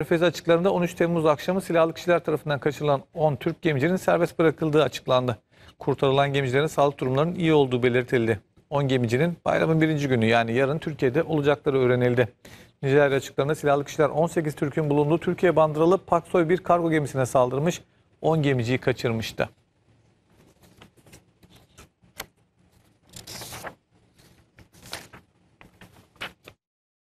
Körfez açıklarında 13 Temmuz akşamı silahlı kişiler tarafından kaçırılan 10 Türk gemicinin serbest bırakıldığı açıklandı. Kurtarılan gemicilerin sağlık durumlarının iyi olduğu belirtildi. 10 gemicinin bayramın birinci günü yani yarın Türkiye'de olacakları öğrenildi. Nijerya açıklarında silahlı kişiler 18 Türk'ün bulunduğu Türkiye bandıralı Paksoy bir kargo gemisine saldırmış, 10 gemiciyi kaçırmıştı.